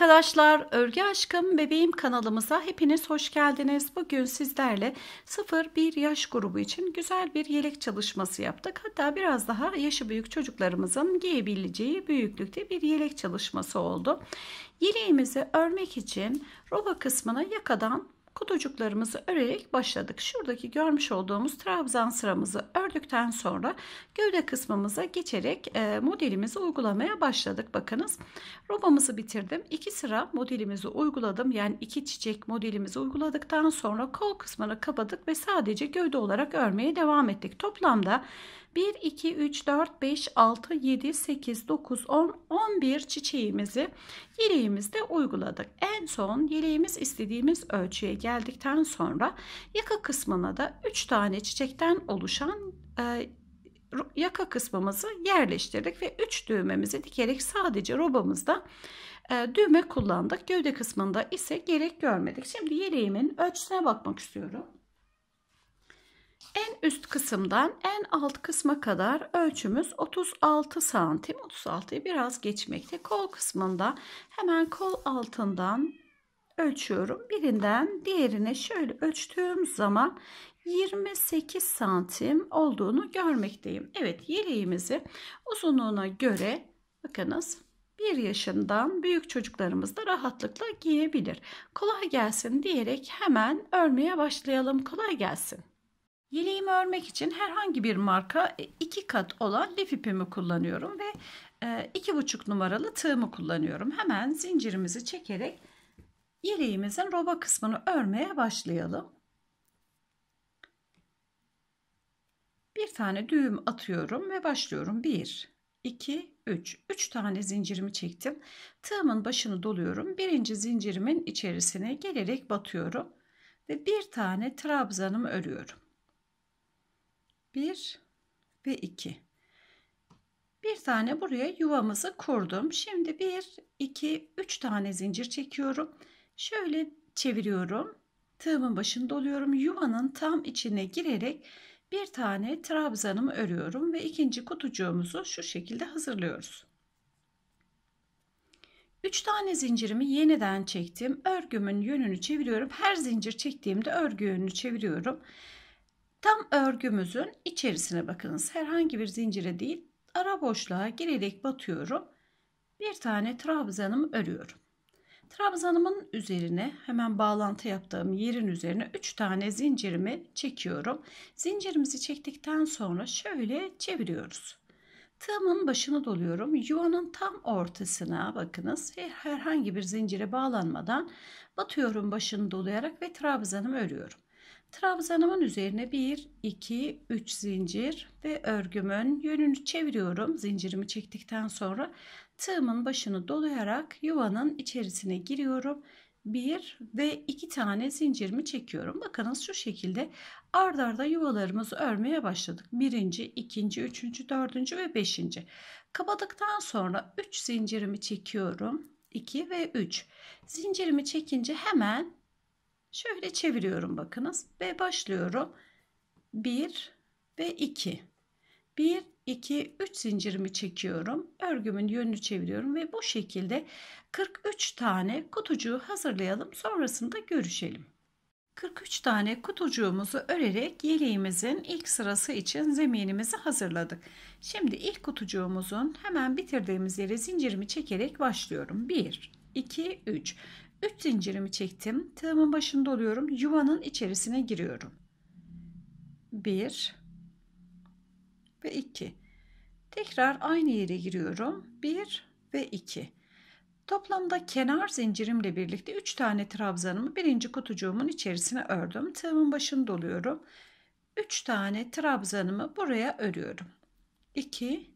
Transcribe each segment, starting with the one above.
arkadaşlar, Örgü Aşkım Bebeğim kanalımıza hepiniz hoş geldiniz. Bugün sizlerle 0-1 yaş grubu için güzel bir yelek çalışması yaptık. Hatta biraz daha yaşı büyük çocuklarımızın giyebileceği büyüklükte bir yelek çalışması oldu. Yeleğimizi örmek için roba kısmına yakadan kutucuklarımızı örerek başladık. Şuradaki görmüş olduğumuz trabzan sıramızı ördükten sonra gövde kısmımıza geçerek e, modelimizi uygulamaya başladık. Bakınız robamızı bitirdim. İki sıra modelimizi uyguladım. Yani iki çiçek modelimizi uyguladıktan sonra kol kısmını kapadık ve sadece gövde olarak örmeye devam ettik. Toplamda 1, 2, 3, 4, 5, 6, 7, 8, 9, 10, 11 çiçeğimizi yeleğimizde uyguladık. En son yeleğimiz istediğimiz ölçüye geldikten sonra yaka kısmına da 3 tane çiçekten oluşan e, yaka kısmımızı yerleştirdik ve 3 düğmemizi dikerek sadece robamızda e, düğme kullandık. Gövde kısmında ise gerek görmedik. Şimdi yeleğimin ölçüsüne bakmak istiyorum. En üst kısımdan en alt kısma kadar ölçümüz 36 santim. 36'yı biraz geçmekte. Kol kısmında hemen kol altından ölçüyorum. Birinden diğerine şöyle ölçtüğüm zaman 28 santim olduğunu görmekteyim. Evet yeleğimizi uzunluğuna göre bakınız bir yaşından büyük çocuklarımız da rahatlıkla giyebilir. Kolay gelsin diyerek hemen örmeye başlayalım. Kolay gelsin. Yeleğimi örmek için herhangi bir marka e, iki kat olan lif ipimi kullanıyorum ve e, iki buçuk numaralı tığımı kullanıyorum. Hemen zincirimizi çekerek yeleğimizin roba kısmını örmeye başlayalım. Bir tane düğüm atıyorum ve başlıyorum. 1, 2, 3. 3 tane zincirimi çektim. Tığımın başını doluyorum. Birinci zincirimin içerisine gelerek batıyorum. Ve bir tane trabzanımı örüyorum. 1 ve 2. Bir tane buraya yuvamızı kurdum. Şimdi 1, 2, 3 tane zincir çekiyorum. Şöyle çeviriyorum. Tığımın başını doluyorum. Yuvanın tam içine girerek bir tane trabzanımı örüyorum ve ikinci kutucuğumuzu şu şekilde hazırlıyoruz. 3 tane zincirimi yeniden çektim. Örgümün yönünü çeviriyorum. Her zincir çektiğimde örgü yönünü çeviriyorum. Tam örgümüzün içerisine bakınız. Herhangi bir zincire değil ara boşluğa girerek batıyorum. Bir tane trabzanımı örüyorum. Trabzanımın üzerine hemen bağlantı yaptığım yerin üzerine 3 tane zincirimi çekiyorum. Zincirimizi çektikten sonra şöyle çeviriyoruz. Tığımın başını doluyorum. Yuvanın tam ortasına bakınız. Herhangi bir zincire bağlanmadan batıyorum başını dolayarak ve trabzanımı örüyorum. Trabzanımın üzerine 1, 2, 3 zincir ve örgümün yönünü çeviriyorum. Zincirimi çektikten sonra tığımın başını dolayarak yuvanın içerisine giriyorum. 1 ve 2 tane zincirimi çekiyorum. Bakınız şu şekilde ardarda arda yuvalarımızı örmeye başladık. Birinci, ikinci, üçüncü, dördüncü ve beşinci. Kapadıktan sonra 3 zincirimi çekiyorum. 2 ve 3. Zincirimi çekince hemen Şöyle çeviriyorum bakınız ve başlıyorum. 1 ve 2. 1, 2, 3 zincirimi çekiyorum. Örgümün yönünü çeviriyorum ve bu şekilde 43 tane kutucuğu hazırlayalım. Sonrasında görüşelim. 43 tane kutucuğumuzu örerek yeleğimizin ilk sırası için zeminimizi hazırladık. Şimdi ilk kutucuğumuzun hemen bitirdiğimiz yere zincirimi çekerek başlıyorum. 1, 2, 3. 3 zincirimi çektim. Tığımın başında oluyorum. Yuvanın içerisine giriyorum. 1 ve 2. Tekrar aynı yere giriyorum. 1 ve 2. Toplamda kenar zincirimle birlikte 3 tane trabzanımı birinci kutucuğumun içerisine ördüm. Tığımın başını doluyorum. 3 tane trabzanımı buraya örüyorum. 2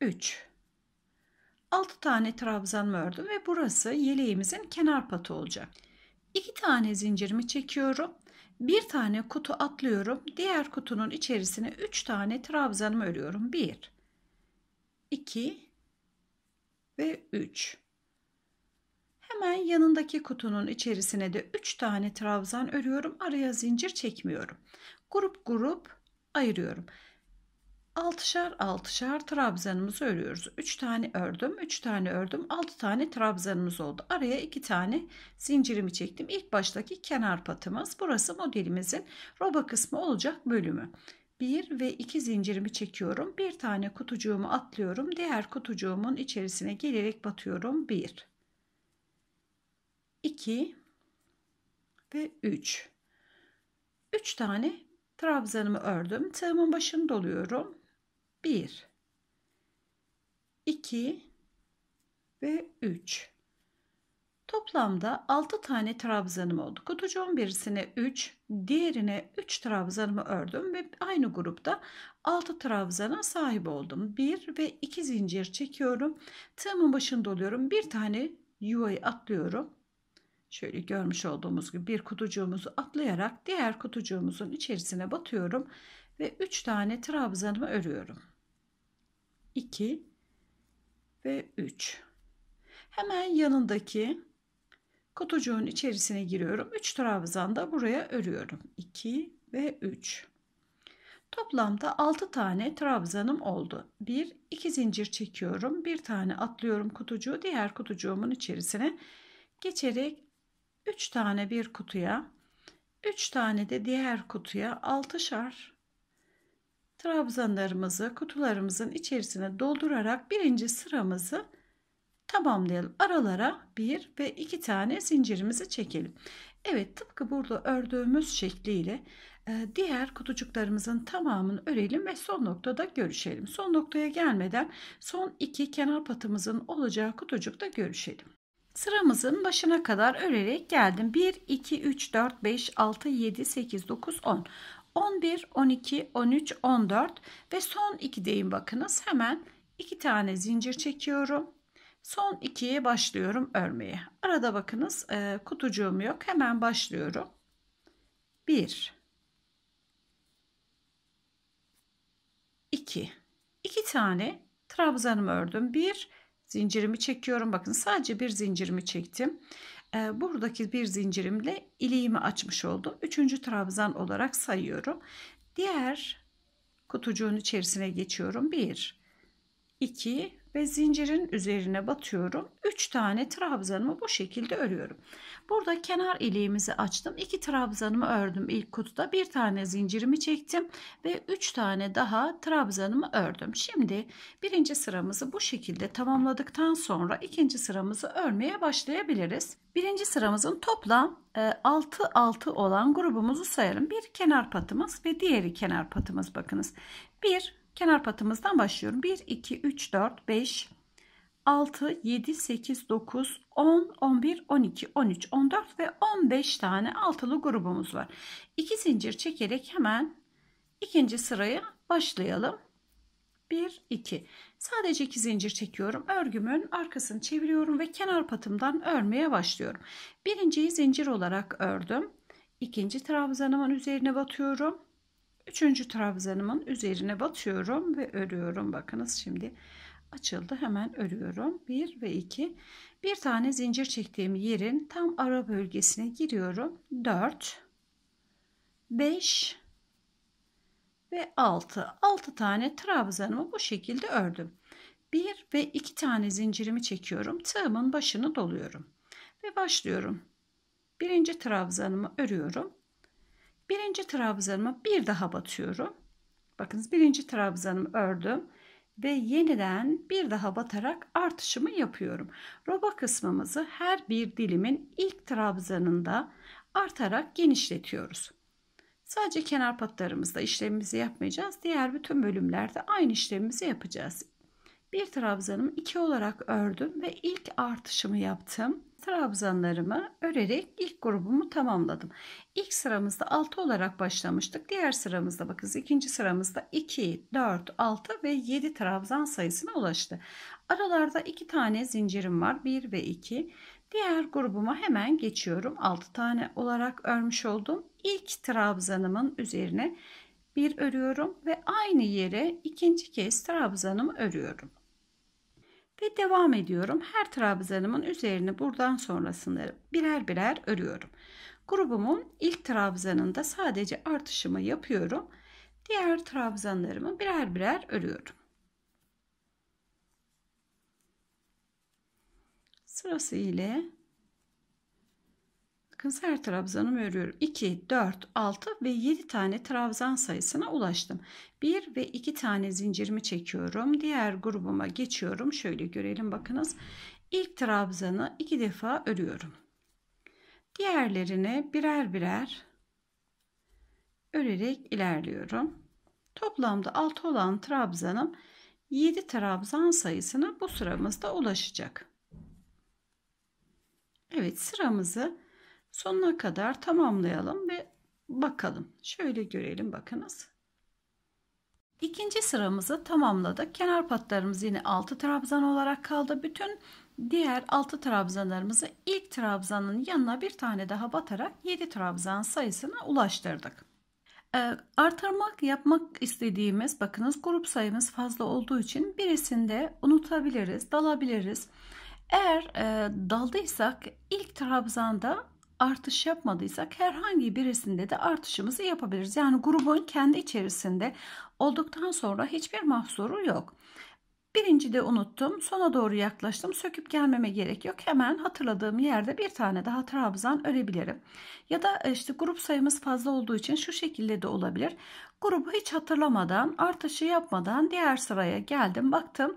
3 6 tane trabzanımı ördüm ve burası yeleğimizin kenar patı olacak. 2 tane zincirimi çekiyorum. Bir tane kutu atlıyorum. Diğer kutunun içerisine 3 tane trabzanımı örüyorum. 1 2 ve 3. Hemen yanındaki kutunun içerisine de 3 tane trabzan örüyorum. Araya zincir çekmiyorum. Grup grup ayırıyorum altışar altışar trabzanımızı örüyoruz. 3 tane ördüm, 3 tane ördüm, 6 tane trabzanımız oldu. Araya 2 tane zincirimi çektim. İlk baştaki kenar patımız. Burası modelimizin roba kısmı olacak bölümü. 1 ve 2 zincirimi çekiyorum. Bir tane kutucuğumu atlıyorum. Diğer kutucuğumun içerisine gelerek batıyorum. 1 2 ve 3 3 tane trabzanımı ördüm. Tığımın başını doluyorum. 1 2 ve 3 Toplamda 6 tane trabzanım oldu. Kutucuğun birisine 3, diğerine 3 trabzanımı ördüm ve aynı grupta 6 trabzana sahip oldum. 1 ve 2 zincir çekiyorum. Tığımın başını doluyorum. Bir tane yuvayı atlıyorum. Şöyle görmüş olduğumuz gibi bir kutucuğumuzu atlayarak diğer kutucuğumuzun içerisine batıyorum ve 3 tane trabzanımı örüyorum. 2 ve 3. Hemen yanındaki kutucuğun içerisine giriyorum. 3 trabzan da buraya örüyorum. 2 ve 3. Toplamda 6 tane trabzanım oldu. 1 2 zincir çekiyorum. 1 tane atlıyorum kutucuğu diğer kutucuğumun içerisine geçerek 3 tane bir kutuya, 3 tane de diğer kutuya 6 6'şar trabzanlarımızı kutularımızın içerisine doldurarak birinci sıramızı tamamlayalım. Aralara bir ve iki tane zincirimizi çekelim. Evet tıpkı burada ördüğümüz şekliyle e, diğer kutucuklarımızın tamamını örelim ve son noktada görüşelim. Son noktaya gelmeden son iki kenar patımızın olacağı kutucukta görüşelim. Sıramızın başına kadar örerek geldim. 1, 2, 3, 4, 5, 6, 7, 8, 9, 10. 11, 12, 13, 14 ve son 2'deyim bakınız. Hemen 2 tane zincir çekiyorum. Son 2'ye başlıyorum örmeye. Arada bakınız e, kutucuğum yok. Hemen başlıyorum. 1 2 2 tane trabzanımı ördüm. 1 zincirimi çekiyorum. Bakın sadece bir zincirimi çektim e, buradaki bir zincirimle iliğimi açmış oldum. Üçüncü trabzan olarak sayıyorum. Diğer kutucuğun içerisine geçiyorum. Bir, iki ve zincirin üzerine batıyorum. 3 tane trabzanımı bu şekilde örüyorum. Burada kenar iliğimizi açtım. 2 trabzanımı ördüm ilk kutuda. Bir tane zincirimi çektim ve 3 tane daha trabzanımı ördüm. Şimdi birinci sıramızı bu şekilde tamamladıktan sonra ikinci sıramızı örmeye başlayabiliriz. Birinci sıramızın toplam 6 e, 6 olan grubumuzu sayalım. Bir kenar patımız ve diğeri kenar patımız bakınız. 1 Kenar patımızdan başlıyorum. 1, 2, 3, 4, 5, 6, 7, 8, 9, 10, 11, 12, 13, 14 ve 15 tane altılı grubumuz var. 2 zincir çekerek hemen ikinci sıraya başlayalım. 1, 2. Sadece iki zincir çekiyorum. Örgümün arkasını çeviriyorum ve kenar patımdan örmeye başlıyorum. Birinciyi zincir olarak ördüm. İkinci trabzanımın üzerine batıyorum. Üçüncü trabzanımın üzerine batıyorum ve örüyorum. Bakınız şimdi açıldı. Hemen örüyorum. Bir ve iki. Bir tane zincir çektiğim yerin tam ara bölgesine giriyorum. Dört, beş ve altı. Altı tane trabzanımı bu şekilde ördüm. Bir ve iki tane zincirimi çekiyorum. Tığımın başını doluyorum ve başlıyorum. Birinci trabzanımı örüyorum. Birinci trabzanımı bir daha batıyorum. Bakınız birinci trabzanımı ördüm ve yeniden bir daha batarak artışımı yapıyorum. Roba kısmımızı her bir dilimin ilk trabzanında artarak genişletiyoruz. Sadece kenar patlarımızda işlemimizi yapmayacağız. Diğer bütün bölümlerde aynı işlemimizi yapacağız bir trabzanımı iki olarak ördüm ve ilk artışımı yaptım. Trabzanlarımı örerek ilk grubumu tamamladım. İlk sıramızda 6 olarak başlamıştık. Diğer sıramızda bakınız ikinci sıramızda 2, 4, 6 ve 7 trabzan sayısına ulaştı. Aralarda 2 tane zincirim var. 1 ve 2. Diğer grubuma hemen geçiyorum. 6 tane olarak örmüş oldum. İlk trabzanımın üzerine bir örüyorum ve aynı yere ikinci kez trabzanımı örüyorum. Ve devam ediyorum. Her trabzanımın üzerine buradan sonrasında birer birer örüyorum. Grubumun ilk trabzanında sadece artışımı yapıyorum. Diğer trabzanlarımı birer birer örüyorum. Sırası ile Bakın her trabzanımı örüyorum. 2, 4, 6 ve 7 tane trabzan sayısına ulaştım. 1 ve 2 tane zincirimi çekiyorum. Diğer grubuma geçiyorum. Şöyle görelim bakınız. İlk trabzanı 2 defa örüyorum. Diğerlerine birer birer örerek ilerliyorum. Toplamda 6 olan trabzanım 7 trabzan sayısına bu sıramızda ulaşacak. Evet sıramızı Sonuna kadar tamamlayalım ve bakalım. Şöyle görelim bakınız. İkinci sıramızı tamamladık. Kenar patlarımız yine 6 trabzan olarak kaldı. Bütün diğer 6 trabzanlarımızı ilk trabzanın yanına bir tane daha batarak 7 trabzan sayısına ulaştırdık. Ee, artırmak yapmak istediğimiz bakınız grup sayımız fazla olduğu için birisinde unutabiliriz, dalabiliriz. Eğer e, daldıysak ilk trabzanda artış yapmadıysak herhangi birisinde de artışımızı yapabiliriz. Yani grubun kendi içerisinde olduktan sonra hiçbir mahsuru yok. Birinci de unuttum. Sona doğru yaklaştım. Söküp gelmeme gerek yok. Hemen hatırladığım yerde bir tane daha trabzan örebilirim. Ya da işte grup sayımız fazla olduğu için şu şekilde de olabilir. Grubu hiç hatırlamadan, artışı yapmadan diğer sıraya geldim. Baktım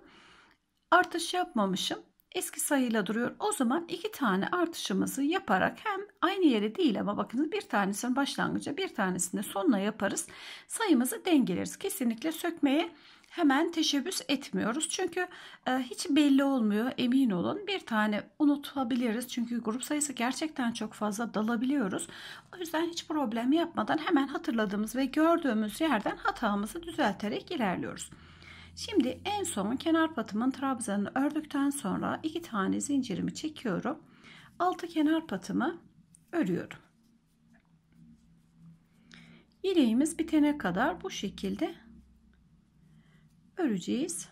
artış yapmamışım eski sayıyla duruyor. O zaman iki tane artışımızı yaparak hem aynı yere değil ama bakın bir tanesini başlangıca bir tanesini sonuna yaparız. Sayımızı dengeleriz. Kesinlikle sökmeye hemen teşebbüs etmiyoruz. Çünkü e, hiç belli olmuyor emin olun. Bir tane unutabiliriz. Çünkü grup sayısı gerçekten çok fazla dalabiliyoruz. O yüzden hiç problem yapmadan hemen hatırladığımız ve gördüğümüz yerden hatamızı düzelterek ilerliyoruz. Şimdi en son kenar patımın trabzanını ördükten sonra iki tane zincirimi çekiyorum. Altı kenar patımı örüyorum. İleğimiz bitene kadar bu şekilde öreceğiz.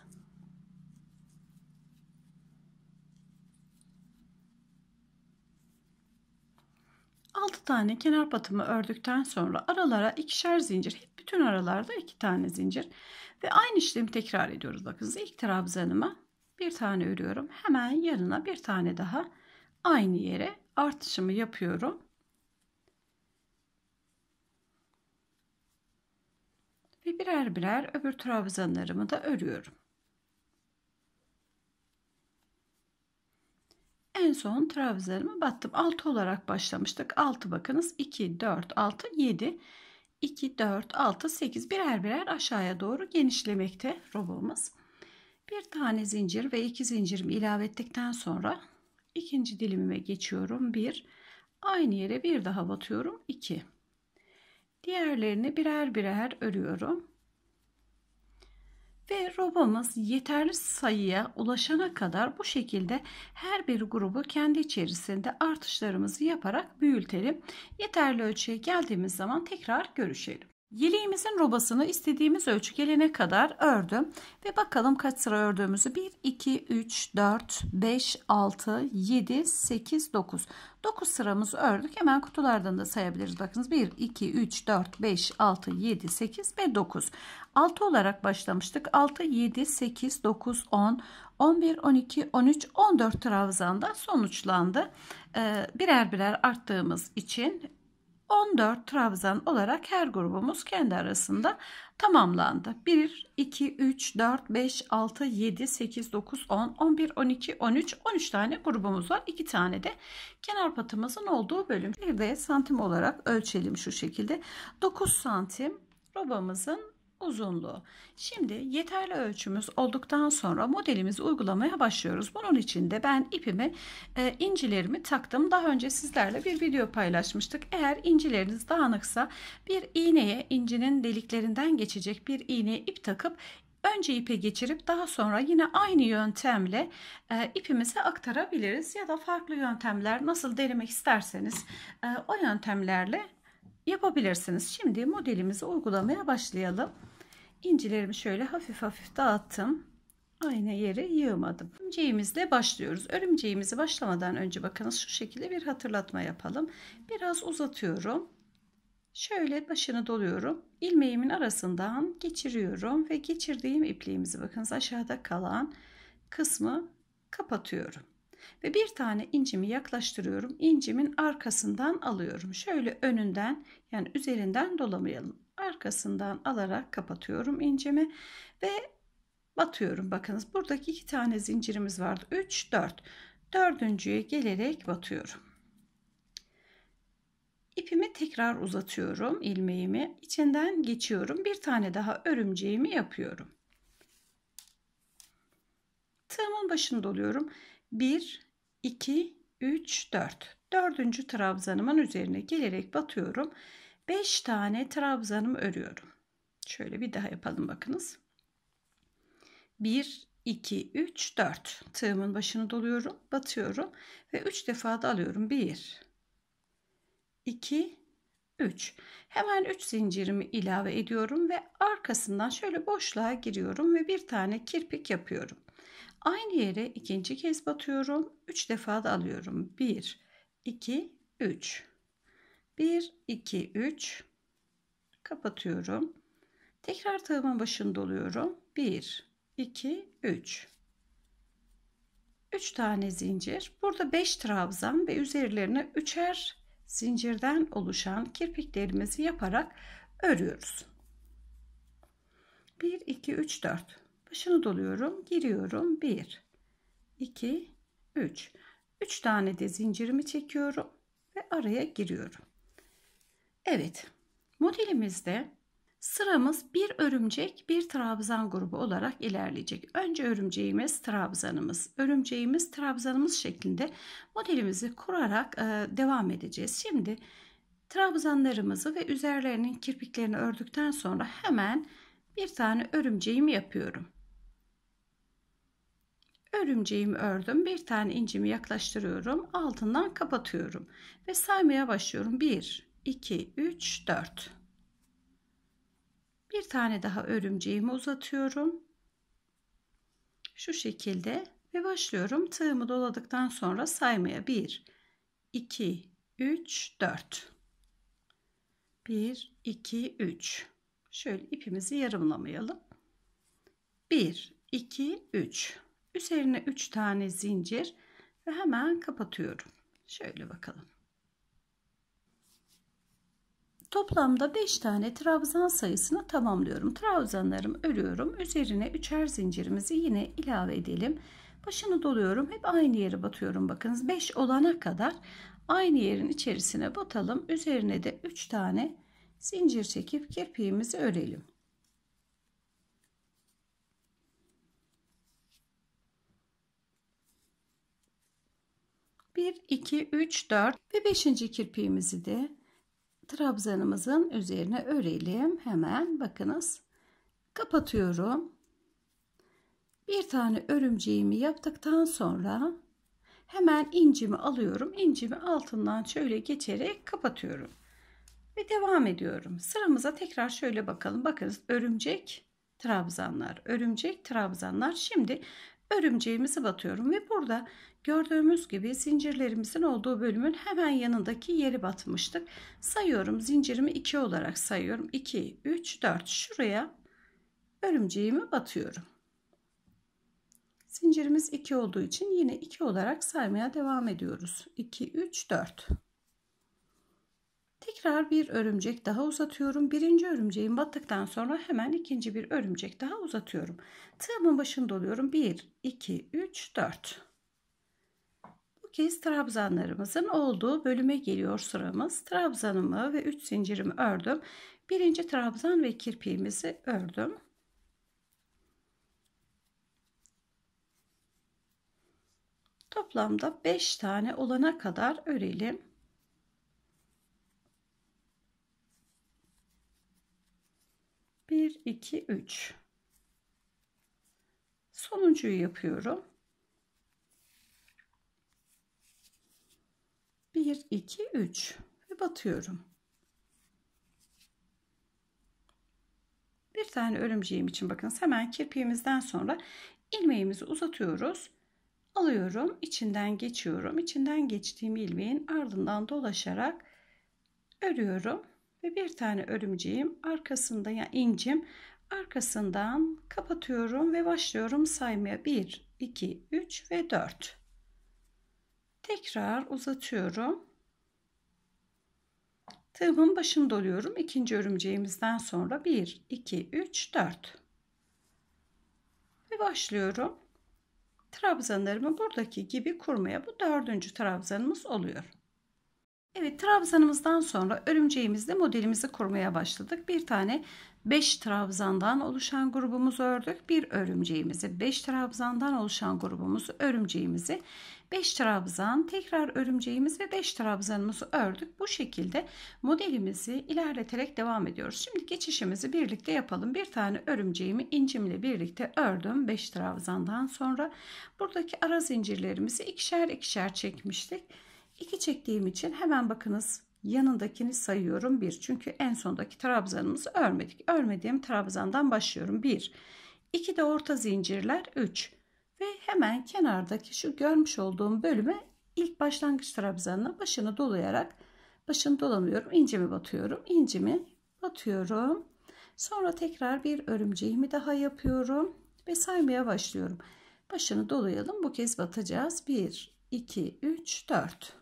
6 tane kenar patımı ördükten sonra aralara ikişer zincir hep bütün aralarda iki tane zincir ve aynı işlemi tekrar ediyoruz bakınız ilk trabzanıma bir tane örüyorum hemen yanına bir tane daha aynı yere artışımı yapıyorum ve birer birer öbür trabzanlarımı da örüyorum En son trabzanımı battım. 6 olarak başlamıştık. 6 bakınız 2, 4, 6, 7. 2, 4, 6, 8 birer birer aşağıya doğru genişlemekte robomuz. Bir tane zincir ve iki zincirimi ilave ettikten sonra ikinci dilimime geçiyorum. 1, aynı yere bir daha batıyorum. 2. Diğerlerini birer birer örüyorum ve robamız yeterli sayıya ulaşana kadar bu şekilde her bir grubu kendi içerisinde artışlarımızı yaparak büyütelim. Yeterli ölçüye geldiğimiz zaman tekrar görüşelim. Yeleğimizin robasını istediğimiz ölçü gelene kadar ördüm ve bakalım kaç sıra ördüğümüzü 1 2 3 4 5 6 7 8 9 9 sıramızı ördük hemen kutulardan da sayabiliriz bakınız 1 2 3 4 5 6 7 8 ve 9 6 olarak başlamıştık 6 7 8 9 10 11 12 13 14 trabzanda sonuçlandı ee, birer birer arttığımız için 14 trabzan olarak her grubumuz kendi arasında tamamlandı. 1, 2, 3, 4, 5, 6, 7, 8, 9, 10, 11, 12, 13, 13 tane grubumuz var. 2 tane de kenar patımızın olduğu bölüm. Bir de santim olarak ölçelim şu şekilde. 9 santim robamızın uzunluğu. Şimdi yeterli ölçümüz olduktan sonra modelimizi uygulamaya başlıyoruz. Bunun için de ben ipimi e, incilerimi taktım. Daha önce sizlerle bir video paylaşmıştık. Eğer incileriniz dağınıksa bir iğneye incinin deliklerinden geçecek bir iğneye ip takıp önce ipe geçirip daha sonra yine aynı yöntemle e, ipimize aktarabiliriz ya da farklı yöntemler nasıl denemek isterseniz e, o yöntemlerle yapabilirsiniz. Şimdi modelimizi uygulamaya başlayalım. İncilerimi şöyle hafif hafif dağıttım. Aynı yere yığmadım. Örümceğimizle başlıyoruz. Örümceğimizi başlamadan önce bakınız şu şekilde bir hatırlatma yapalım. Biraz uzatıyorum. Şöyle başını doluyorum. İlmeğimin arasından geçiriyorum ve geçirdiğim ipliğimizi bakınız aşağıda kalan kısmı kapatıyorum ve bir tane incimi yaklaştırıyorum. İncimin arkasından alıyorum. Şöyle önünden yani üzerinden dolamayalım. Arkasından alarak kapatıyorum incimi ve batıyorum. Bakınız buradaki iki tane zincirimiz vardı. 3, 4. Dördüncüye gelerek batıyorum. İpimi tekrar uzatıyorum ilmeğimi içinden geçiyorum bir tane daha örümceğimi yapıyorum tığımın başını doluyorum 1 2, 3, 4. Dördüncü trabzanımın üzerine gelerek batıyorum. 5 tane trabzanım örüyorum. Şöyle bir daha yapalım bakınız. 1, 2, 3, 4. Tığımın başını doluyorum, batıyorum ve 3 defa da alıyorum. 1, 2, 3. Hemen 3 zincirimi ilave ediyorum ve arkasından şöyle boşluğa giriyorum ve bir tane kirpik yapıyorum. Aynı yere ikinci kez batıyorum. 3 defa da alıyorum. 1, 2, 3. 1, 2, 3. Kapatıyorum. Tekrar tığımın başını doluyorum. 1, 2, 3. 3 tane zincir. Burada 5 trabzan ve üzerlerine üçer zincirden oluşan kirpiklerimizi yaparak örüyoruz. 1, 2, 3, 4. Başını doluyorum. Giriyorum. 1, 2, 3. 3 tane de zincirimi çekiyorum ve araya giriyorum. Evet. Modelimizde sıramız bir örümcek bir trabzan grubu olarak ilerleyecek. Önce örümceğimiz trabzanımız, örümceğimiz trabzanımız şeklinde modelimizi kurarak e, devam edeceğiz. Şimdi trabzanlarımızı ve üzerlerinin kirpiklerini ördükten sonra hemen bir tane örümceğimi yapıyorum örümceğimi ördüm. Bir tane incimi yaklaştırıyorum. Altından kapatıyorum. Ve saymaya başlıyorum. 1, 2, 3, 4. Bir tane daha örümceğimi uzatıyorum. Şu şekilde ve başlıyorum. Tığımı doladıktan sonra saymaya 1, 2, 3, 4. 1, 2, 3. Şöyle ipimizi yarımlamayalım. 1, 2, 3. Üzerine 3 tane zincir ve hemen kapatıyorum. Şöyle bakalım. Toplamda 5 tane trabzan sayısını tamamlıyorum. Trabzanlarımı örüyorum. Üzerine üçer zincirimizi yine ilave edelim. Başını doluyorum. Hep aynı yere batıyorum. Bakınız 5 olana kadar aynı yerin içerisine batalım. Üzerine de 3 tane zincir çekip kirpiğimizi örelim. 1, 2, 3, 4 ve 5. kirpiğimizi de trabzanımızın üzerine örelim. Hemen bakınız kapatıyorum. Bir tane örümceğimi yaptıktan sonra hemen incimi alıyorum. İncimi altından şöyle geçerek kapatıyorum. Ve devam ediyorum. Sıramıza tekrar şöyle bakalım. Bakınız örümcek, trabzanlar, örümcek, trabzanlar. Şimdi örümceğimizi batıyorum ve burada Gördüğümüz gibi zincirlerimizin olduğu bölümün hemen yanındaki yeri batmıştık. Sayıyorum zincirimi 2 olarak sayıyorum. 2, 3, 4 şuraya örümceğimi batıyorum. Zincirimiz 2 olduğu için yine 2 olarak saymaya devam ediyoruz. 2, 3, 4. Tekrar bir örümcek daha uzatıyorum. Birinci örümceğim battıktan sonra hemen ikinci bir örümcek daha uzatıyorum. Tığımın başında oluyorum. 1, 2, 3, 4 kez trabzanlarımızın olduğu bölüme geliyor sıramız. Trabzanımı ve 3 zincirimi ördüm. Birinci trabzan ve kirpiğimizi ördüm. Toplamda 5 tane olana kadar örelim. Bir, iki, üç. Sonuncuyu yapıyorum. 1 2 3 ve batıyorum bir tane örümceğim için bakınız hemen kirpiğimizden sonra ilmeğimizi uzatıyoruz alıyorum içinden geçiyorum içinden geçtiğim ilmeğin ardından dolaşarak örüyorum ve bir tane örümceğim arkasında ya yani incim arkasından kapatıyorum ve başlıyorum saymaya 1 2 3 ve 4 Tekrar uzatıyorum. Tığımın başını doluyorum. İkinci örümceğimizden sonra 1, 2, 3, 4. Ve başlıyorum. Trabzanlarımı buradaki gibi kurmaya bu dördüncü trabzanımız oluyor. Evet trabzanımızdan sonra örümceğimizle modelimizi kurmaya başladık. Bir tane 5 trabzandan oluşan grubumuzu ördük. Bir örümceğimizi 5 trabzandan oluşan grubumuzu örümceğimizi 5 trabzan tekrar örümceğimiz ve 5 trabzanımızı ördük. Bu şekilde modelimizi ilerleterek devam ediyoruz. Şimdi geçişimizi birlikte yapalım. Bir tane örümceğimi incimle birlikte ördüm 5 trabzandan sonra. Buradaki ara zincirlerimizi ikişer ikişer çekmiştik. 2 çektiğim için hemen bakınız yanındakini sayıyorum 1. Çünkü en sondaki trabzanımızı örmedik. Örmediğim trabzandan başlıyorum 1. 2 de orta zincirler 3. Ve hemen kenardaki şu görmüş olduğum bölüme ilk başlangıç trabzanına başını dolayarak başını dolanıyorum. İncimi batıyorum. İncimi batıyorum. Sonra tekrar bir örümceğimi daha yapıyorum ve saymaya başlıyorum. Başını dolayalım. Bu kez batacağız. 1, 2, 3, 4.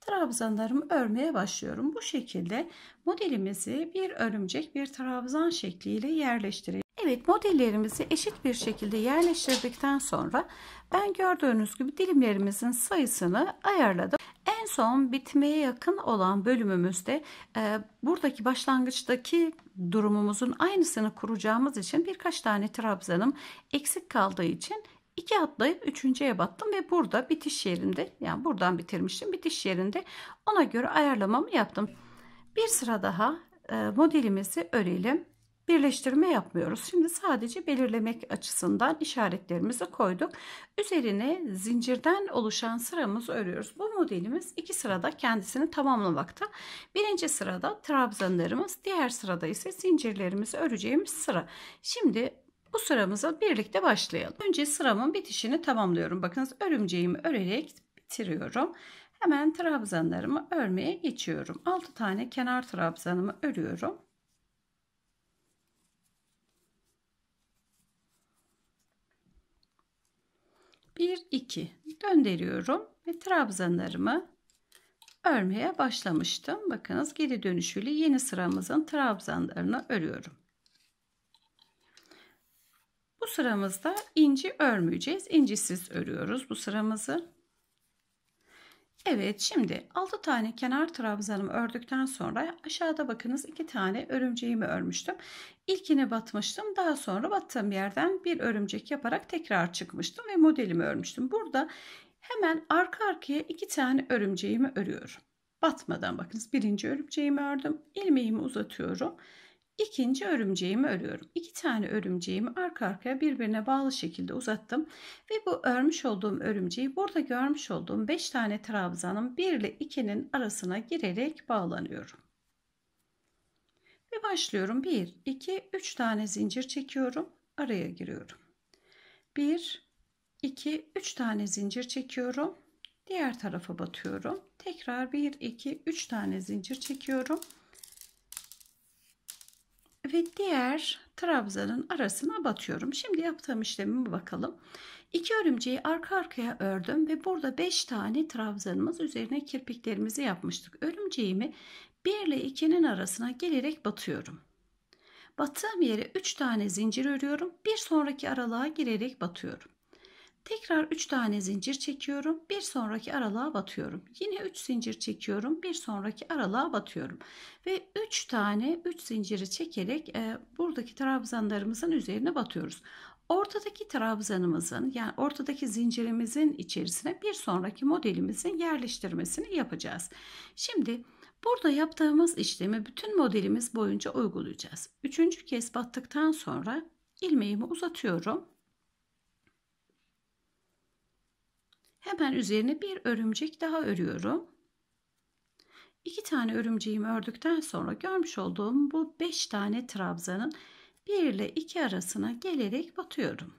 Trabzanlarımı örmeye başlıyorum. Bu şekilde modelimizi bir örümcek bir trabzan şekliyle yerleştirelim. Evet modellerimizi eşit bir şekilde yerleştirdikten sonra ben gördüğünüz gibi dilimlerimizin sayısını ayarladım. En son bitmeye yakın olan bölümümüzde e, buradaki başlangıçtaki durumumuzun aynısını kuracağımız için birkaç tane trabzanım eksik kaldığı için iki atlayıp üçüncüye battım ve burada bitiş yerinde yani buradan bitirmiştim bitiş yerinde ona göre ayarlamamı yaptım. Bir sıra daha e, modelimizi örelim birleştirme yapmıyoruz. Şimdi sadece belirlemek açısından işaretlerimizi koyduk. Üzerine zincirden oluşan sıramızı örüyoruz. Bu modelimiz iki sırada kendisini tamamlamakta. Birinci sırada trabzanlarımız, diğer sırada ise zincirlerimizi öreceğimiz sıra. Şimdi bu sıramıza birlikte başlayalım. Önce sıramın bitişini tamamlıyorum. Bakınız örümceğimi örerek bitiriyorum. Hemen trabzanlarımı örmeye geçiyorum. 6 tane kenar trabzanımı örüyorum. 1 2 döndürüyorum ve trabzanlarımı örmeye başlamıştım. Bakınız geri dönüşüyle yeni sıramızın trabzanlarını örüyorum. Bu sıramızda inci örmeyeceğiz. İncisiz örüyoruz bu sıramızı. Evet şimdi 6 tane kenar trabzanımı ördükten sonra aşağıda bakınız 2 tane örümceğimi örmüştüm. İlkini batmıştım daha sonra battığım yerden bir örümcek yaparak tekrar çıkmıştım ve modelimi örmüştüm. Burada hemen arka arkaya 2 tane örümceğimi örüyorum. Batmadan bakınız birinci örümceğimi ördüm. ilmeğimi uzatıyorum. İkinci örümceğimi örüyorum. İki tane örümceğimi arka arkaya birbirine bağlı şekilde uzattım. Ve bu örmüş olduğum örümceği burada görmüş olduğum 5 tane trabzanın 1 ile 2'nin arasına girerek bağlanıyorum. Ve başlıyorum. 1, 2, 3 tane zincir çekiyorum. Araya giriyorum. 1, 2, 3 tane zincir çekiyorum. Diğer tarafa batıyorum. Tekrar 1, 2, 3 tane zincir çekiyorum ve diğer trabzanın arasına batıyorum. Şimdi yaptığım işlemime bakalım. İki örümceği arka arkaya ördüm ve burada 5 tane trabzanımız üzerine kirpiklerimizi yapmıştık. Örümceğimi 1 ile 2'nin arasına gelerek batıyorum. Battığım yere 3 tane zincir örüyorum. Bir sonraki aralığa girerek batıyorum. Tekrar 3 tane zincir çekiyorum. Bir sonraki aralığa batıyorum. Yine 3 zincir çekiyorum. Bir sonraki aralığa batıyorum. Ve 3 tane 3 zinciri çekerek e, buradaki trabzanlarımızın üzerine batıyoruz. Ortadaki trabzanımızın yani ortadaki zincirimizin içerisine bir sonraki modelimizin yerleştirmesini yapacağız. Şimdi Burada yaptığımız işlemi bütün modelimiz boyunca uygulayacağız. Üçüncü kez battıktan sonra ilmeğimi uzatıyorum Hemen üzerine bir örümcek daha örüyorum. İki tane örümceğimi ördükten sonra görmüş olduğum bu beş tane trabzanın 1 ile 2 arasına gelerek batıyorum.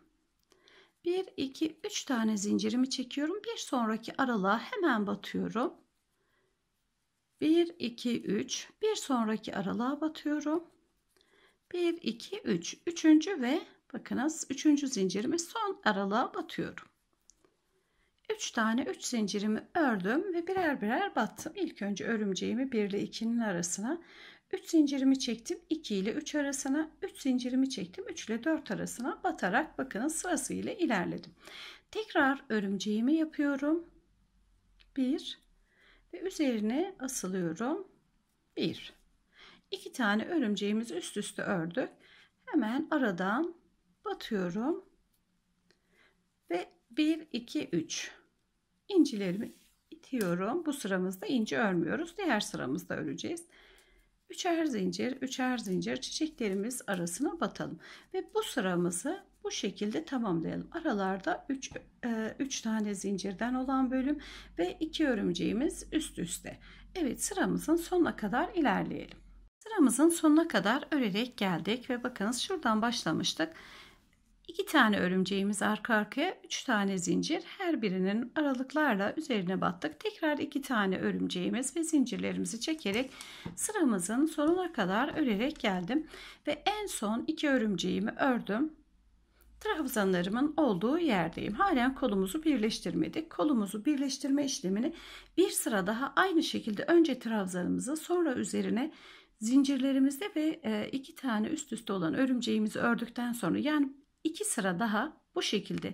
Bir iki üç tane zincirimi çekiyorum. Bir sonraki aralığa hemen batıyorum. Bir iki üç. Bir sonraki aralığa batıyorum. Bir iki üç. Üçüncü ve bakınız üçüncü zincirimi son aralığa batıyorum. 3 tane 3 zincirimi ördüm ve birer birer battım. İlk önce örümceğimi 1 ile 2'nin arasına 3 zincirimi çektim 2 ile 3 arasına 3 zincirimi çektim 3 ile 4 arasına batarak bakın sırasıyla ilerledim. Tekrar örümceğimi yapıyorum. 1 ve üzerine asılıyorum. 1 2 tane örümceğimizi üst üste ördük. Hemen aradan batıyorum. Ve 1 2 3 incilerimi itiyorum. Bu sıramızda inci örmüyoruz. Diğer sıramızda öreceğiz. Üçer zincir, üçer zincir çiçeklerimiz arasına batalım. Ve bu sıramızı bu şekilde tamamlayalım. Aralarda 3 3 e, tane zincirden olan bölüm ve 2 örümceğimiz üst üste. Evet sıramızın sonuna kadar ilerleyelim. Sıramızın sonuna kadar örerek geldik ve bakınız şuradan başlamıştık. İki tane örümceğimiz arka arkaya üç tane zincir her birinin aralıklarla üzerine battık. Tekrar iki tane örümceğimiz ve zincirlerimizi çekerek sıramızın sonuna kadar örerek geldim. Ve en son iki örümceğimi ördüm. Trabzanlarımın olduğu yerdeyim. Halen kolumuzu birleştirmedik. Kolumuzu birleştirme işlemini bir sıra daha aynı şekilde önce trabzanımızı sonra üzerine zincirlerimizde ve e, iki tane üst üste olan örümceğimizi ördükten sonra yani 2 sıra daha bu şekilde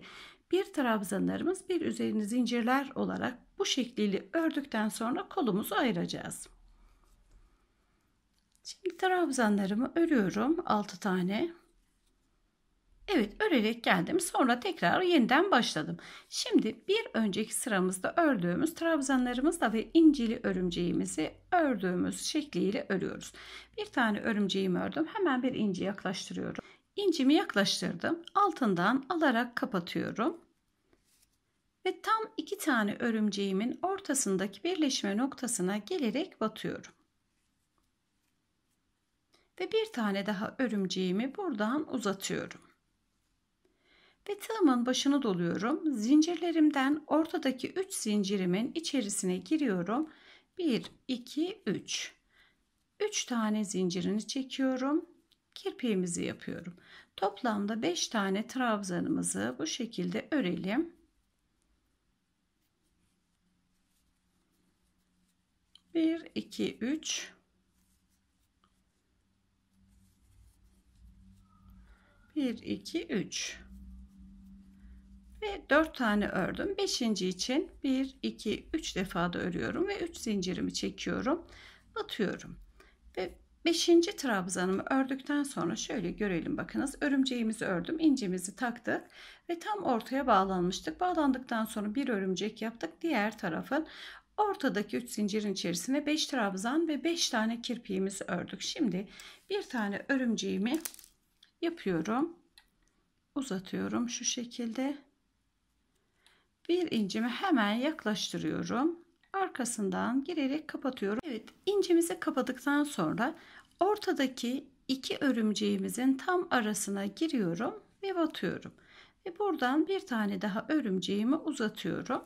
bir trabzanlarımız bir üzerini zincirler olarak bu şekliyle ördükten sonra kolumuzu ayıracağız. Şimdi trabzanlarımı örüyorum 6 tane. Evet örerek geldim sonra tekrar yeniden başladım. Şimdi bir önceki sıramızda ördüğümüz trabzanlarımızla ve incili örümceğimizi ördüğümüz şekliyle örüyoruz. Bir tane örümceğimi ördüm hemen bir inci yaklaştırıyorum. İncimi yaklaştırdım. Altından alarak kapatıyorum. Ve tam iki tane örümceğimin ortasındaki birleşme noktasına gelerek batıyorum. Ve bir tane daha örümceğimi buradan uzatıyorum. Ve tığımın başını doluyorum. Zincirlerimden ortadaki 3 zincirimin içerisine giriyorum. 1, 2, 3. 3 tane zincirini çekiyorum kirpiğimizi yapıyorum. Toplamda 5 tane trabzanımızı bu şekilde örelim. Bir, iki, üç. Bir, iki, üç. Ve dört tane ördüm. Beşinci için bir, iki, üç defa da örüyorum ve üç zincirimi çekiyorum. Batıyorum. Ve Beşinci trabzanımı ördükten sonra şöyle görelim bakınız. Örümceğimizi ördüm, incimizi taktık ve tam ortaya bağlanmıştık. Bağlandıktan sonra bir örümcek yaptık. Diğer tarafın ortadaki 3 zincirin içerisine 5 trabzan ve 5 tane kirpiğimizi ördük. Şimdi bir tane örümceğimi yapıyorum. Uzatıyorum şu şekilde. Bir incimi hemen yaklaştırıyorum arkasından girerek kapatıyorum. Evet incimizi kapadıktan sonra Ortadaki iki örümceğimizin tam arasına giriyorum ve batıyorum. Ve buradan bir tane daha örümceğimi uzatıyorum.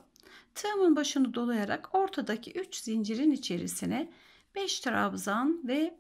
Tığımın başını dolayarak ortadaki 3 zincirin içerisine 5 trabzan ve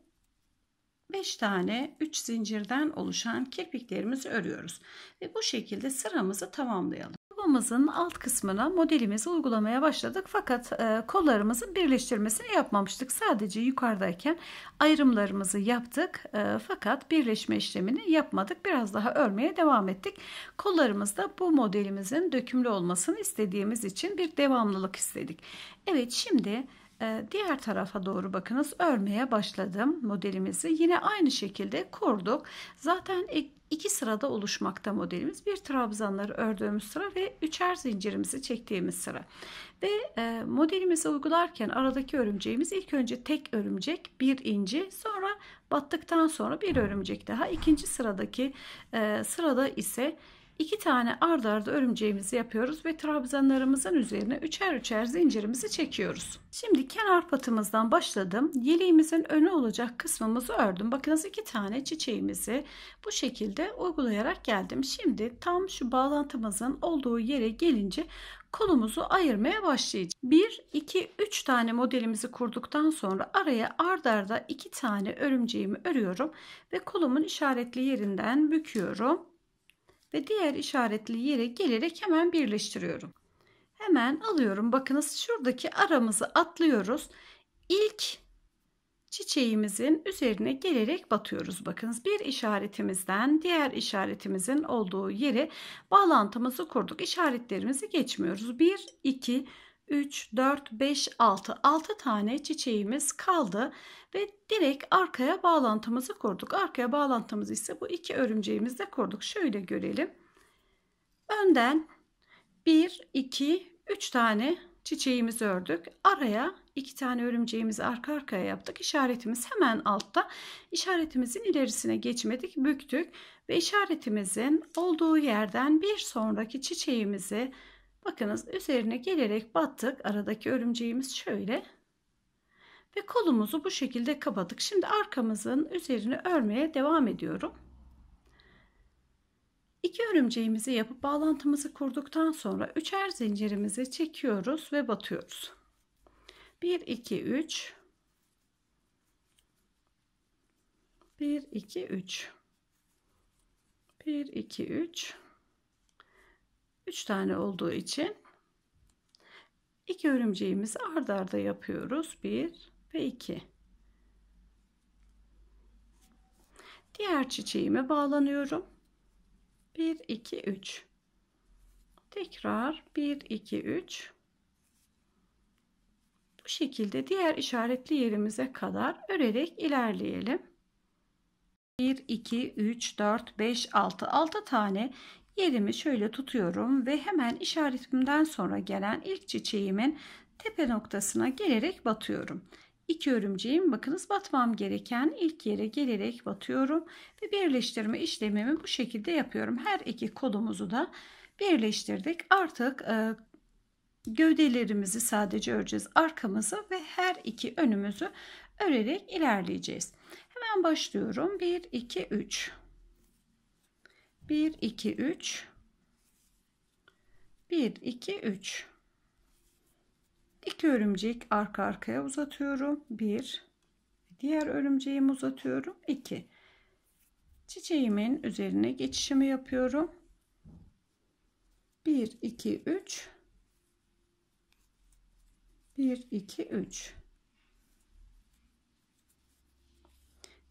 5 tane 3 zincirden oluşan kirpiklerimizi örüyoruz. Ve bu şekilde sıramızı tamamlayalım. Kolumuzun alt kısmına modelimizi uygulamaya başladık fakat e, kollarımızın birleştirmesini yapmamıştık. Sadece yukarıdayken ayrımlarımızı yaptık e, fakat birleşme işlemini yapmadık. Biraz daha örmeye devam ettik. Kollarımızda bu modelimizin dökümlü olmasını istediğimiz için bir devamlılık istedik. Evet şimdi e, diğer tarafa doğru bakınız örmeye başladım modelimizi yine aynı şekilde kurduk zaten iki sırada oluşmakta modelimiz. Bir trabzanları ördüğümüz sıra ve üçer zincirimizi çektiğimiz sıra. Ve e, modelimizi uygularken aradaki örümceğimiz ilk önce tek örümcek bir inci sonra battıktan sonra bir örümcek daha ikinci sıradaki e, sırada ise 2 tane ardı ardı örümceğimizi yapıyoruz ve trabzanlarımızın üzerine üçer üçer zincirimizi çekiyoruz. Şimdi kenar patımızdan başladım. Yeleğimizin önü olacak kısmımızı ördüm. Bakınız iki tane çiçeğimizi bu şekilde uygulayarak geldim. Şimdi tam şu bağlantımızın olduğu yere gelince kolumuzu ayırmaya başlayacağız. 1, 2, 3 tane modelimizi kurduktan sonra araya ardarda arda 2 tane örümceğimi örüyorum ve kolumun işaretli yerinden büküyorum ve diğer işaretli yere gelerek hemen birleştiriyorum. Hemen alıyorum. Bakınız şuradaki aramızı atlıyoruz. İlk çiçeğimizin üzerine gelerek batıyoruz. Bakınız bir işaretimizden diğer işaretimizin olduğu yere bağlantımızı kurduk. İşaretlerimizi geçmiyoruz. 1, 2, 3. 3, 4, 5, 6. 6 tane çiçeğimiz kaldı ve direkt arkaya bağlantımızı kurduk. Arkaya bağlantımız ise bu iki örümceğimizle kurduk. Şöyle görelim. Önden 1, 2, 3 tane çiçeğimizi ördük. Araya iki tane örümceğimizi arka arkaya yaptık. İşaretimiz hemen altta. İşaretimizin ilerisine geçmedik, büktük ve işaretimizin olduğu yerden bir sonraki çiçeğimizi Bakınız üzerine gelerek battık. Aradaki örümceğimiz şöyle. Ve kolumuzu bu şekilde kapadık. Şimdi arkamızın üzerine örmeye devam ediyorum. İki örümceğimizi yapıp bağlantımızı kurduktan sonra üçer zincirimizi çekiyoruz ve batıyoruz. 1 2 3 1 2 3 1 2 3 3 tane olduğu için 2 örümceğimizi ardarda arda yapıyoruz. 1 ve 2. Diğer çiçeğime bağlanıyorum. 1 2 3. Tekrar 1 2 3. Bu şekilde diğer işaretli yerimize kadar örerek ilerleyelim. 1 2 3 4 5 6 6 tane Yerimi şöyle tutuyorum ve hemen işaretimden sonra gelen ilk çiçeğimin tepe noktasına gelerek batıyorum. İki örümceğim bakınız batmam gereken ilk yere gelerek batıyorum ve birleştirme işlemimi bu şekilde yapıyorum. Her iki kolumuzu da birleştirdik. Artık e, gövdelerimizi sadece öreceğiz. Arkamızı ve her iki önümüzü örerek ilerleyeceğiz. Hemen başlıyorum. 1 2 3 1 2 3 1 2 3 2 örümcek arka arkaya uzatıyorum 1 diğer örümceğimi uzatıyorum 2 çiçeğimin üzerine geçişimi yapıyorum 1 2 3 1 2 3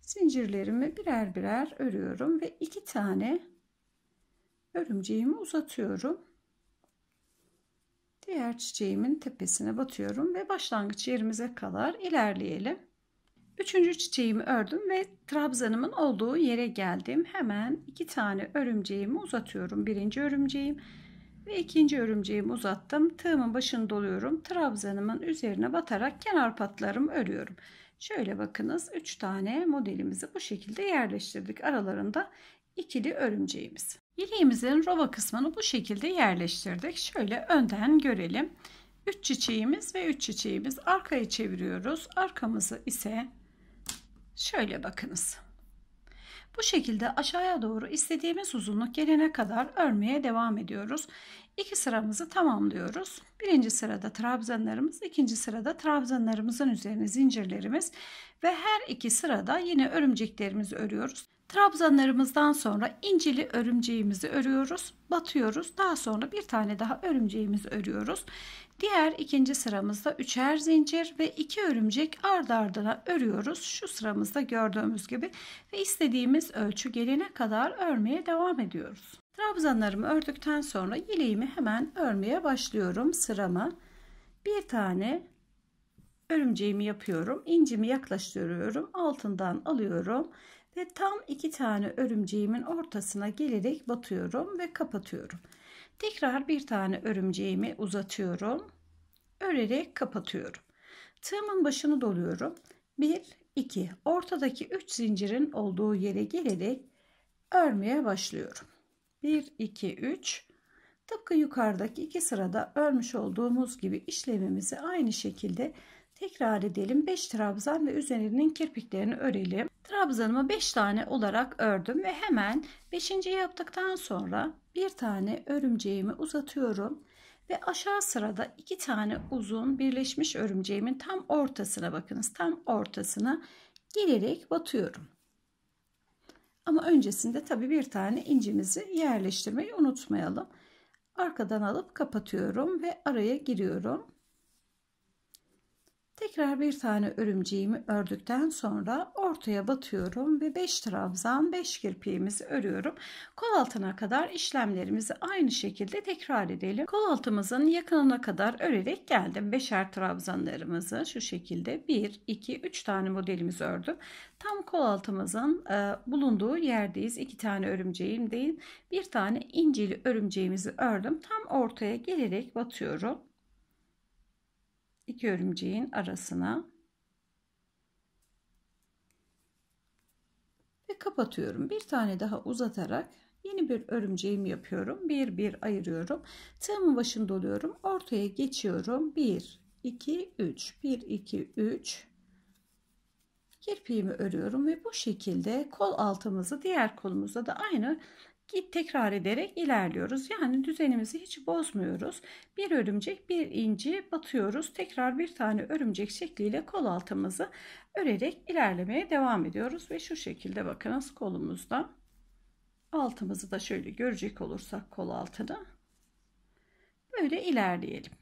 zincirlerimi birer birer örüyorum ve iki tane örümceğimi uzatıyorum. Diğer çiçeğimin tepesine batıyorum ve başlangıç yerimize kadar ilerleyelim. Üçüncü çiçeğimi ördüm ve trabzanımın olduğu yere geldim. Hemen iki tane örümceğimi uzatıyorum. Birinci örümceğim ve ikinci örümceğimi uzattım. Tığımın başını doluyorum. Trabzanımın üzerine batarak kenar patlarımı örüyorum. Şöyle bakınız üç tane modelimizi bu şekilde yerleştirdik. Aralarında ikili örümceğimiz. Yeleğimizin rova kısmını bu şekilde yerleştirdik. Şöyle önden görelim. 3 çiçeğimiz ve 3 çiçeğimiz arkaya çeviriyoruz. Arkamızı ise şöyle bakınız. Bu şekilde aşağıya doğru istediğimiz uzunluk gelene kadar örmeye devam ediyoruz. İki sıramızı tamamlıyoruz. Birinci sırada trabzanlarımız, ikinci sırada trabzanlarımızın üzerine zincirlerimiz ve her iki sırada yine örümceklerimizi örüyoruz. Trabzanlarımızdan sonra incili örümceğimizi örüyoruz, batıyoruz. Daha sonra bir tane daha örümceğimizi örüyoruz. Diğer ikinci sıramızda üçer zincir ve iki örümcek ard ardına örüyoruz. Şu sıramızda gördüğümüz gibi ve istediğimiz ölçü gelene kadar örmeye devam ediyoruz. Trabzanlarımı ördükten sonra yeleğimi hemen örmeye başlıyorum sırama. Bir tane örümceğimi yapıyorum. İncimi yaklaştırıyorum. Altından alıyorum ve tam iki tane örümceğimin ortasına gelerek batıyorum ve kapatıyorum. Tekrar bir tane örümceğimi uzatıyorum. Örerek kapatıyorum. Tığımın başını doluyorum. 1 2 ortadaki 3 zincirin olduğu yere gelerek örmeye başlıyorum. 1 2 3 Tıpkı yukarıdaki iki sırada örmüş olduğumuz gibi işlemimizi aynı şekilde Tekrar edelim 5 trabzan ve üzerinin kirpiklerini örelim. Trabzanımı 5 tane olarak ördüm ve hemen 5. yaptıktan sonra bir tane örümceğimi uzatıyorum ve aşağı sırada iki tane uzun birleşmiş örümceğimin tam ortasına bakınız tam ortasına girerek batıyorum. Ama öncesinde tabi bir tane incimizi yerleştirmeyi unutmayalım. Arkadan alıp kapatıyorum ve araya giriyorum. Tekrar bir tane örümceğimi ördükten sonra ortaya batıyorum ve 5 trabzan 5 kirpiğimizi örüyorum. Kol altına kadar işlemlerimizi aynı şekilde tekrar edelim. Kol altımızın yakınına kadar örerek geldim. 5'er trabzanlarımızı şu şekilde 1, 2, 3 tane modelimizi ördüm. Tam kol altımızın e, bulunduğu yerdeyiz. 2 tane örümceğim değil. 1 tane incili örümceğimizi ördüm. Tam ortaya gelerek batıyorum iki örümceğin arasına ve kapatıyorum. Bir tane daha uzatarak yeni bir örümceğimi yapıyorum. Bir bir ayırıyorum. Tığımın başını doluyorum. Ortaya geçiyorum. 1 2 3 1 2 3 kirpiğimi örüyorum ve bu şekilde kol altımızı diğer kolumuzda da aynı git tekrar ederek ilerliyoruz. Yani düzenimizi hiç bozmuyoruz. Bir örümcek bir inci batıyoruz. Tekrar bir tane örümcek şekliyle kol altımızı örerek ilerlemeye devam ediyoruz. Ve şu şekilde bakınız kolumuzda altımızı da şöyle görecek olursak kol altını böyle ilerleyelim.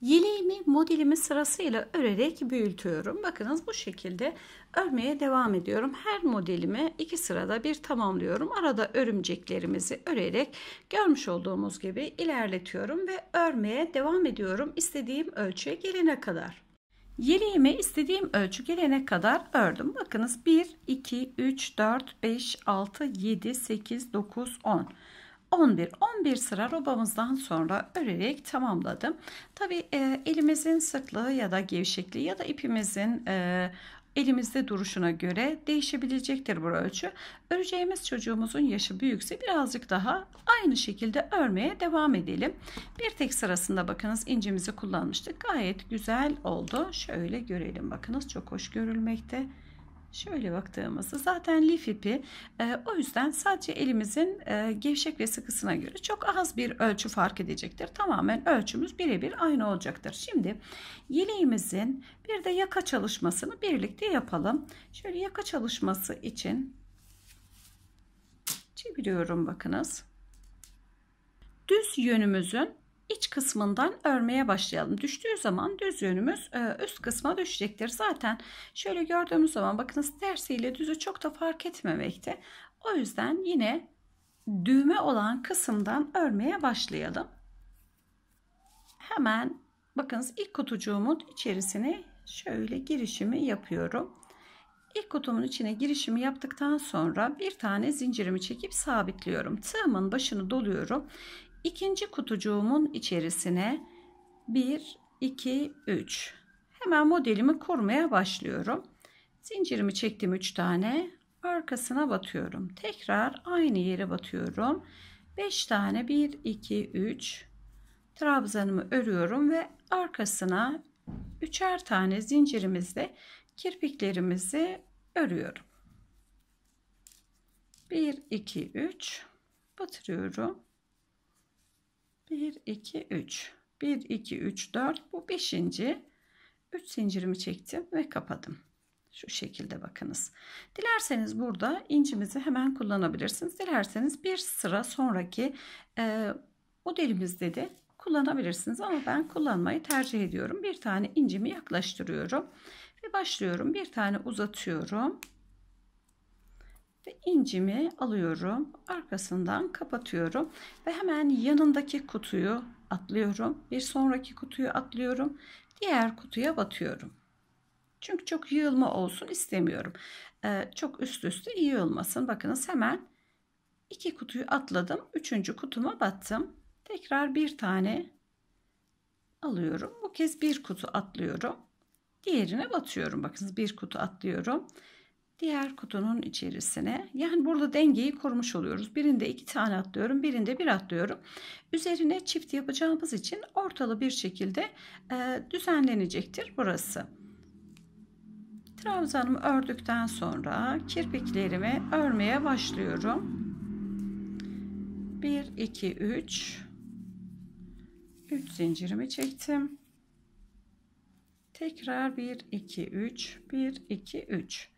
Yeleğimi modelimi sırasıyla örerek büyütüyorum. Bakınız bu şekilde örmeye devam ediyorum. Her modelimi iki sırada bir tamamlıyorum. Arada örümceklerimizi örerek görmüş olduğumuz gibi ilerletiyorum ve örmeye devam ediyorum istediğim ölçüye gelene kadar. Yeleğimi istediğim ölçü gelene kadar ördüm. Bakınız 1, 2, 3, 4, 5, 6, 7, 8, 9, 10. 11. 11 sıra robamızdan sonra örerek tamamladım. Tabi e, elimizin sıklığı ya da gevşekliği ya da ipimizin e, elimizde duruşuna göre değişebilecektir bu ölçü. Öreceğimiz çocuğumuzun yaşı büyükse birazcık daha aynı şekilde örmeye devam edelim. Bir tek sırasında bakınız incimizi kullanmıştık. Gayet güzel oldu. Şöyle görelim bakınız çok hoş görülmekte. Şöyle baktığımızda zaten lif ipi e, o yüzden sadece elimizin e, gevşek ve sıkısına göre çok az bir ölçü fark edecektir. Tamamen ölçümüz birebir aynı olacaktır. Şimdi yeleğimizin bir de yaka çalışmasını birlikte yapalım. Şöyle yaka çalışması için çeviriyorum bakınız. Düz yönümüzün iç kısmından örmeye başlayalım. Düştüğü zaman düz yönümüz e, üst kısma düşecektir. Zaten şöyle gördüğümüz zaman bakınız tersiyle düzü çok da fark etmemekte. O yüzden yine düğme olan kısımdan örmeye başlayalım. Hemen bakınız ilk kutucuğumun içerisine şöyle girişimi yapıyorum. İlk kutumun içine girişimi yaptıktan sonra bir tane zincirimi çekip sabitliyorum. Tığımın başını doluyorum. İkinci kutucuğumun içerisine 1, 2, 3. Hemen modelimi kurmaya başlıyorum. Zincirimi çektim 3 tane. Arkasına batıyorum. Tekrar aynı yere batıyorum. 5 tane 1, 2, 3 trabzanımı örüyorum ve arkasına üçer tane zincirimizle kirpiklerimizi örüyorum. 1, 2, 3 batırıyorum. 1 2 3 1 2 3 4 bu 5. 3 zincirimi çektim ve kapadım. Şu şekilde bakınız. Dilerseniz burada incimizi hemen kullanabilirsiniz. Dilerseniz bir sıra sonraki e, modelimizde de kullanabilirsiniz. Ama ben kullanmayı tercih ediyorum. Bir tane incimi yaklaştırıyorum. Ve başlıyorum. Bir tane uzatıyorum ve incimi alıyorum. Arkasından kapatıyorum ve hemen yanındaki kutuyu atlıyorum. Bir sonraki kutuyu atlıyorum. Diğer kutuya batıyorum. Çünkü çok yığılma olsun istemiyorum. Ee, çok üst üste yığılmasın. Bakınız hemen iki kutuyu atladım. Üçüncü kutuma battım. Tekrar bir tane alıyorum. Bu kez bir kutu atlıyorum. Diğerine batıyorum. Bakınız bir kutu atlıyorum diğer kutunun içerisine. Yani burada dengeyi korumuş oluyoruz. Birinde iki tane atlıyorum, birinde bir atlıyorum. Üzerine çift yapacağımız için ortalı bir şekilde e, düzenlenecektir burası. Trabzanımı ördükten sonra kirpiklerimi örmeye başlıyorum. 1 2 3 3 zincirimi çektim. Tekrar 1 2 3 1 2 3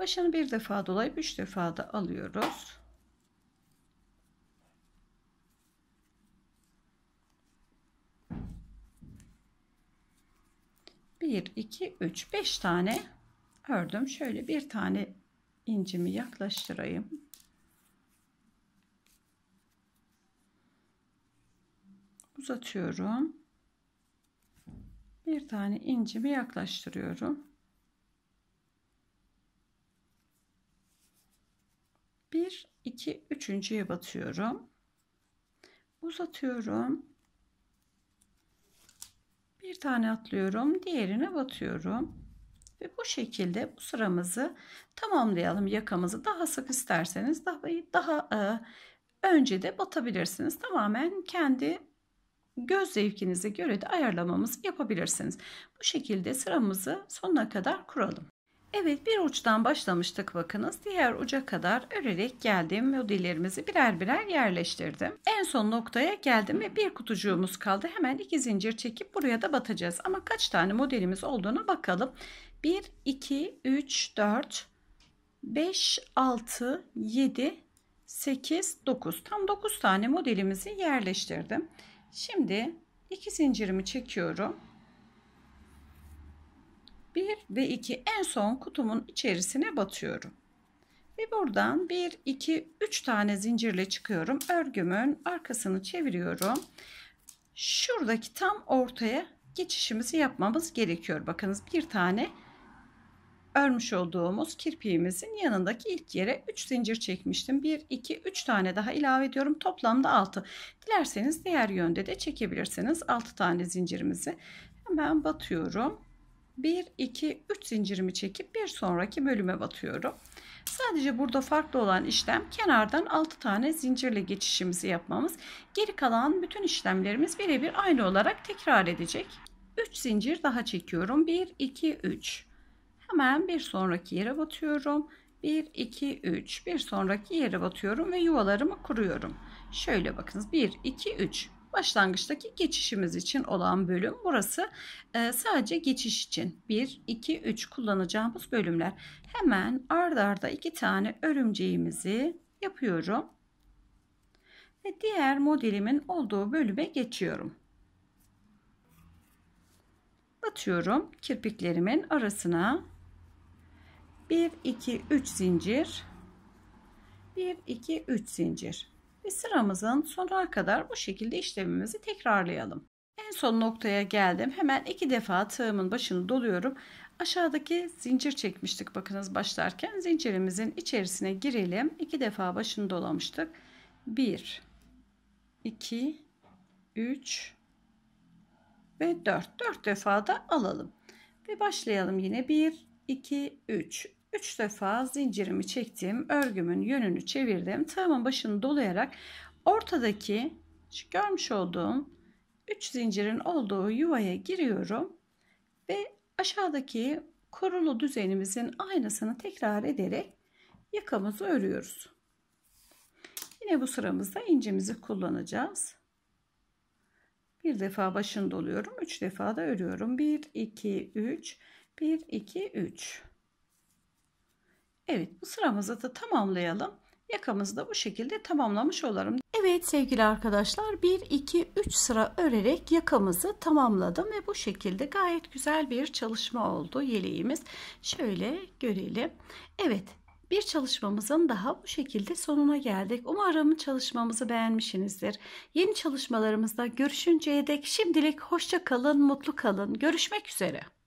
Başını bir defa dolayıp üç defa da alıyoruz. Bir, iki, üç, beş tane ördüm. Şöyle bir tane incimi yaklaştırayım. Uzatıyorum. Bir tane incimi yaklaştırıyorum. 2 üçüncüye batıyorum uzatıyorum bir tane atlıyorum diğerine batıyorum ve bu şekilde bu sıramızı tamamlayalım yakamızı daha sık isterseniz daha daha e, önce de batabilirsiniz tamamen kendi göz zevkinize göre de ayarlamamız yapabilirsiniz bu şekilde sıramızı sonuna kadar kuralım Evet bir uçtan başlamıştık bakınız. Diğer uca kadar örerek geldim. Modellerimizi birer birer yerleştirdim. En son noktaya geldim ve bir kutucuğumuz kaldı. Hemen iki zincir çekip buraya da batacağız. Ama kaç tane modelimiz olduğuna bakalım. 1, 2, 3, 4, 5, 6, 7, 8, 9. Tam 9 tane modelimizi yerleştirdim. Şimdi iki zincirimi çekiyorum. 1 ve 2 en son kutumun içerisine batıyorum. Ve buradan 1, 2, 3 tane zincirle çıkıyorum. Örgümün arkasını çeviriyorum. Şuradaki tam ortaya geçişimizi yapmamız gerekiyor. Bakınız bir tane örmüş olduğumuz kirpiğimizin yanındaki ilk yere 3 zincir çekmiştim. 1, 2, 3 tane daha ilave ediyorum. Toplamda 6. Dilerseniz diğer yönde de çekebilirsiniz. 6 tane zincirimizi hemen batıyorum. 1, 2, 3 zincirimi çekip bir sonraki bölüme batıyorum. Sadece burada farklı olan işlem kenardan 6 tane zincirle geçişimizi yapmamız. Geri kalan bütün işlemlerimiz birebir aynı olarak tekrar edecek. 3 zincir daha çekiyorum. 1, 2, 3. Hemen bir sonraki yere batıyorum. 1, 2, 3. Bir sonraki yere batıyorum ve yuvalarımı kuruyorum. Şöyle bakınız. 1, 2, 3 başlangıçtaki geçişimiz için olan bölüm burası e, sadece geçiş için 1 2 3 kullanacağımız bölümler hemen ardarda arda iki tane örümceğimizi yapıyorum ve diğer modelimin olduğu bölüme geçiyorum batıyorum kirpiklerimin arasına 1 2 3 zincir 1 2 3 zincir ve sıramızın sonuna kadar bu şekilde işlemimizi tekrarlayalım. En son noktaya geldim. Hemen iki defa tığımın başını doluyorum. Aşağıdaki zincir çekmiştik bakınız başlarken. Zincirimizin içerisine girelim. İki defa başını dolamıştık. 1 2 3 ve 4. 4 defa da alalım. Ve başlayalım yine 1 2 3 3 defa zincirimi çektim. Örgümün yönünü çevirdim. Tığımın başını dolayarak ortadaki görmüş olduğum 3 zincirin olduğu yuvaya giriyorum. Ve aşağıdaki kurulu düzenimizin aynısını tekrar ederek yakamızı örüyoruz. Yine bu sıramızda incimizi kullanacağız. Bir defa başını doluyorum. 3 defa da örüyorum. 1, 2, 3. 1, 2, 3. Evet bu sıramızı da tamamlayalım. Yakamızı da bu şekilde tamamlamış olalım. Evet sevgili arkadaşlar 1 2 3 sıra örerek yakamızı tamamladım ve bu şekilde gayet güzel bir çalışma oldu yeleğimiz. Şöyle görelim. Evet bir çalışmamızın daha bu şekilde sonuna geldik. Umarım çalışmamızı beğenmişsinizdir. Yeni çalışmalarımızda görüşünceye dek şimdilik hoşça kalın, mutlu kalın. Görüşmek üzere.